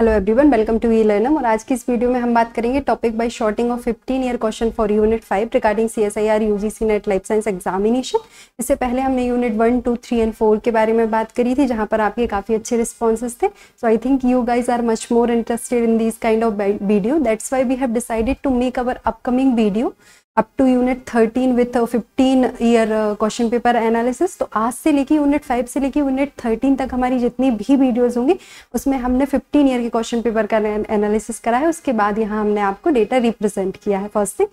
hello everyone welcome to E learnam और आज की इस वीडियो में हम बात करेंगे topic by shorting of 15 year question for unit 5 regarding CSIR UGC NET life science examination इससे पहले हमने unit one two three and four के बारे में बात करी थी जहां पर आपके काफ़ी अच्छे रिस्पॉन्सेज थे so I think you guys are much more interested in this kind of video that's why we have decided to make our upcoming video up to unit thirteen with fifteen year question paper analysis तो आज से लेके unit five से लेके unit thirteen तक हमारी जितनी भी वीडियोस होंगी उसमें हमने फिफ्टीन ईयर के क्वेश्चन पेपर का एनालिसिस करा है उसके बाद यहाँ हमने आपको डेटा रिप्रेजेंट किया है first thing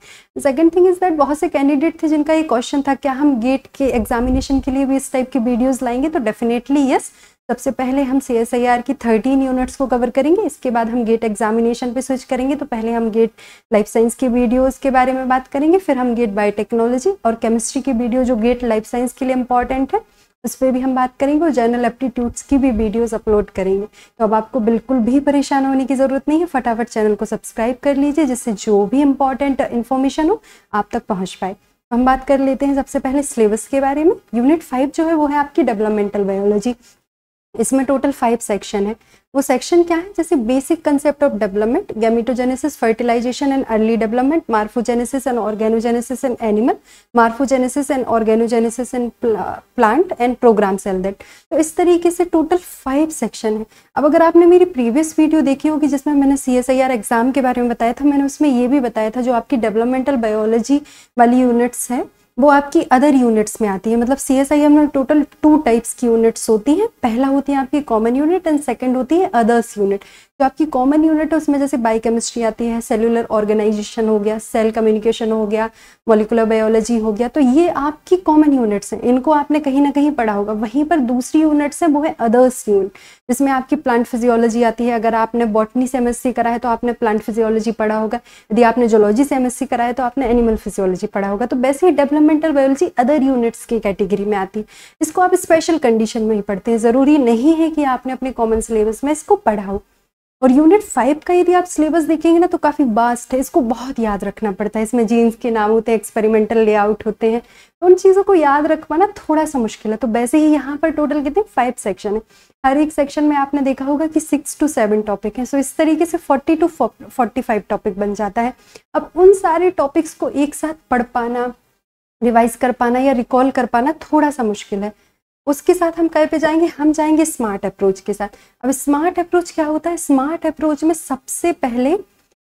second thing is that बहुत से कैंडिडेट थे जिनका ये क्वेश्चन था क्या हम गेट के एग्जामिनेशन के लिए भी इस टाइप की वीडियोज़ लाएंगे तो डेफिनेटली येस yes, सबसे पहले हम सी एस आई आर की थर्टीन यूनिट्स को कवर करेंगे इसके बाद हम गेट एग्जामिनेशन पे स्विच करेंगे तो पहले हम गेट लाइफ साइंस की वीडियोस के बारे में बात करेंगे फिर हम गेट बायोटेक्नोलॉजी और केमिस्ट्री की वीडियो जो गेट लाइफ साइंस के लिए इंपॉर्टेंट है उस पर भी हम बात करेंगे और जर्नल एप्टीट्यूड्स की भी वीडियोज अपलोड करेंगे तो अब आपको बिल्कुल भी परेशान होने की ज़रूरत नहीं है फटाफट चैनल को सब्सक्राइब कर लीजिए जिससे जो भी इंपॉर्टेंट इन्फॉर्मेशन हो आप तक पहुँच पाए तो हम बात कर लेते हैं सबसे पहले सिलेबस के बारे में यूनिट फाइव जो है वो है आपकी डेवलपमेंटल बायोलॉजी इसमें टोटल फाइव सेक्शन है वो सेक्शन क्या है जैसे basic concept of development gametogenesis fertilisation and early development morphogenesis and organogenesis in animal morphogenesis and organogenesis in plant and program cell that तो इस तरीके से टोटल फाइव सेक्शन है अब अगर आपने मेरी प्रीवियस वीडियो देखी होगी जिसमें मैंने C S I R exam के बारे में बताया था मैंने उसमें ये भी बताया था जो आपकी डेवलपमेंटल बायोलॉजी वाली यूनिट्स है वो आपकी अदर यूनिट्स में आती है मतलब सी एस आई एम में टोटल टू टाइप्स की यूनिट्स होती हैं पहला होती है आपकी कॉमन यूनिट एंड सेकेंड होती है अदर्स यूनिट जो आपकी कॉमन यूनिट है उसमें जैसे बायोकेमिस्ट्री आती है सेलुलर ऑर्गेनाइजेशन हो गया सेल कम्युनिकेशन हो गया मोलिकुलर बायोलॉजी हो गया तो ये आपकी कॉमन यूनिट्स हैं इनको आपने कहीं ना कहीं पढ़ा होगा वहीं पर दूसरी यूनिट्स हैं वो है अदर्स यूनिट जिसमें आपकी प्लांट फिजियोलॉजी आती है अगर आपने बॉटनी से एमएससी करा है तो आपने प्लांट फिजियोलॉजी पढ़ा होगा यदि आपने जोलॉजी से एमएससी करा है तो आपने एनिमल फिजियोलॉजी पढ़ा होगा तो वैसे ही डेवलपमेंटल बायोलॉजी अदर यूनिट्स की कैटेगरी में आती है इसको आप स्पेशल कंडीशन में ही पढ़ते हैं ज़रूरी नहीं है कि आपने अपने कॉमन सिलेबस में इसको पढ़ा हो और यूनिट फाइव का यदि आप सिलेबस देखेंगे ना तो काफ़ी बास्ट है इसको बहुत याद रखना पड़ता है इसमें जीन्स के नाम होते हैं एक्सपेरिमेंटल लेआउट होते हैं तो उन चीज़ों को याद रख पाना थोड़ा सा मुश्किल है तो वैसे ही यहाँ पर टोटल कितने फाइव सेक्शन है हर एक सेक्शन में आपने देखा होगा कि सिक्स टू सेवन टॉपिक हैं सो इस तरीके से forty to forty five topic बन जाता है अब उन सारे टॉपिक्स को एक साथ पढ़ पाना रिवाइज कर पाना या रिकॉल कर पाना थोड़ा सा मुश्किल है उसके साथ हम कहे पे जाएंगे हम जाएंगे स्मार्ट अप्रोच के साथ अब स्मार्ट अप्रोच क्या होता है स्मार्ट अप्रोच में सबसे पहले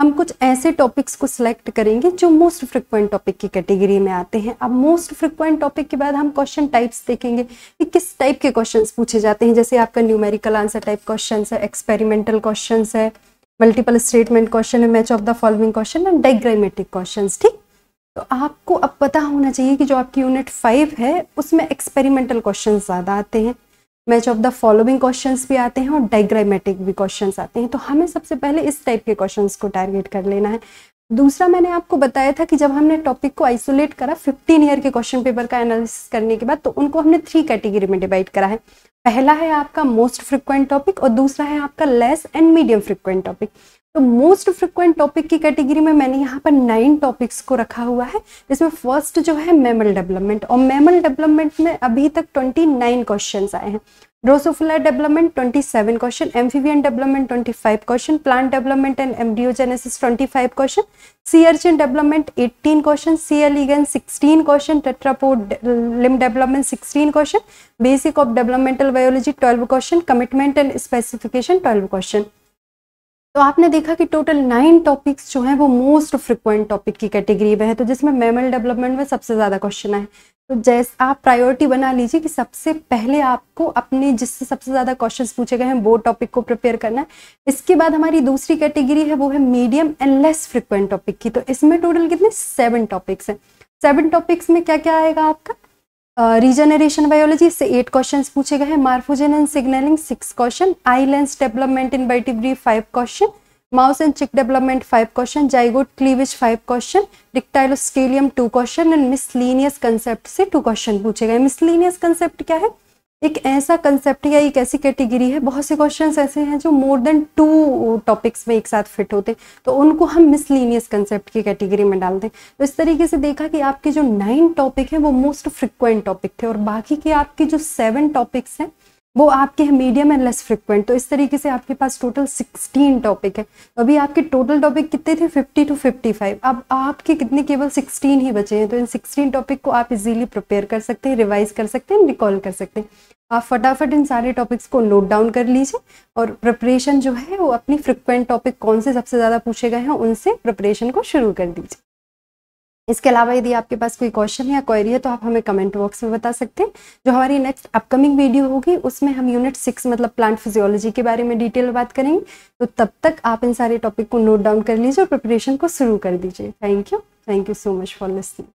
हम कुछ ऐसे टॉपिक्स को सिलेक्ट करेंगे जो मोस्ट फ्रिक्वेंट टॉपिक की कैटेगरी में आते हैं अब मोस्ट फ्रिक्वेंट टॉपिक के बाद हम क्वेश्चन टाइप्स देखेंगे कि किस टाइप के क्वेश्चंस पूछे जाते हैं जैसे आपका न्यूमेरिकल आंसर टाइप क्वेश्चन है एक्सपेरिमेंटल क्वेश्चन है मल्टीपल स्टेटमेंट क्वेश्चन है match of the following question and diagrammatic question ठीक तो आपको अब पता होना चाहिए कि जो आपकी यूनिट फाइव है उसमें एक्सपेरिमेंटल क्वेश्चन ज़्यादा आते हैं match of the following questions भी आते हैं और डायग्रामेटिक भी क्वेश्चन आते हैं तो हमें सबसे पहले इस टाइप के क्वेश्चन को टारगेट कर लेना है दूसरा मैंने आपको बताया था कि जब हमने टॉपिक को आइसोलेट करा 15 ईयर के क्वेश्चन पेपर का एनालिसिस करने के बाद तो उनको हमने थ्री कैटेगरी में डिवाइड करा है पहला है आपका मोस्ट फ्रिक्वेंट टॉपिक और दूसरा है आपका less and medium frequent topic तो मोस्ट फ्रिक्वेंट टॉपिक की कैटेगरी में मैंने यहाँ पर नाइन टॉपिक्स को रखा हुआ है जिसमें फर्स्ट जो है मेमल डेवलपमेंट और मेमल डेवलपमेंट में अभी तक ट्वेंटी नाइन क्वेश्चन आए हैं drosophila development 27 question amphibian development 25 question plant development and twenty 25 question sea urchin development 18 question elegans sixteen question tetrapod limb development 16 question basic of developmental biology 12 question commitment and specification 12 question तो आपने देखा कि total nine topics जो हैं वो most frequent topic की category में है तो जिसमें मेमल डेवलपमेंट में सबसे ज़्यादा क्वेश्चन आए तो जैस आप प्रायोरिटी बना लीजिए कि सबसे पहले आपको अपने जिससे सबसे ज़्यादा क्वेश्चंस पूछे गए हैं वो टॉपिक को प्रिपेयर करना है इसके बाद हमारी दूसरी कैटेगरी है वो है medium and less frequent topic की तो इसमें टोटल कितने सेवन टॉपिक्स हैं सेवन टॉपिक्स में क्या क्या आएगा आपका रीजनरेशन बायोलॉजी से एट क्वेश्चन पूछे गए हैं morphogen and signalling six question eye lens development in vertebrate five question mouse and chick development five question zygote cleavage five question dictyostelium two question and miscellaneous concept से टू क्वेश्चन पूछे गए miscellaneous concept क्या है एक ऐसा कंसेप्ट या एक ऐसी कैटेगरी है बहुत से क्वेश्चन ऐसे हैं जो मोर देन टू टॉपिक्स में एक साथ फिट होते तो उनको हम मिसलिनियस कंसेप्ट की कैटेगरी में डालते हैं तो इस तरीके से देखा कि आपके जो नाइन टॉपिक हैं वो मोस्ट फ्रिक्वेंट टॉपिक थे और बाकी के आपके जो सेवन टॉपिक्स हैं वो आपके हैं मीडियम एंड लेस फ्रिक्वेंट तो इस तरीके से आपके पास टोटल सिक्सटीन टॉपिक है अभी आपके टोटल टॉपिक कितने थे फिफ्टी टू फिफ्टी फाइव अब आपके कितने केवल सिक्सटीन ही बचे हैं तो इन सिक्सटीन टॉपिक को आप इजीली प्रिपेयर कर सकते हैं रिवाइज कर सकते हैं रिकॉल कर सकते हैं आप फटाफट इन सारे टॉपिक्स को नोट डाउन कर लीजिए और प्रिपरेशन जो है वो अपनी फ्रिक्वेंट टॉपिक कौन से सबसे ज़्यादा पूछे गए हैं उनसे प्रिपरेशन को शुरू कर दीजिए इसके अलावा यदि आपके पास कोई क्वेश्चन या क्वेरी है तो आप हमें कमेंट बॉक्स में बता सकते हैं जो हमारी नेक्स्ट अपकमिंग वीडियो होगी उसमें हम यूनिट सिक्स मतलब प्लांट फिजियोलॉजी के बारे में डिटेल बात करेंगे तो तब तक आप इन सारे टॉपिक को नोट डाउन कर लीजिए और प्रिपरेशन को शुरू कर दीजिए thank you thank you so much for listening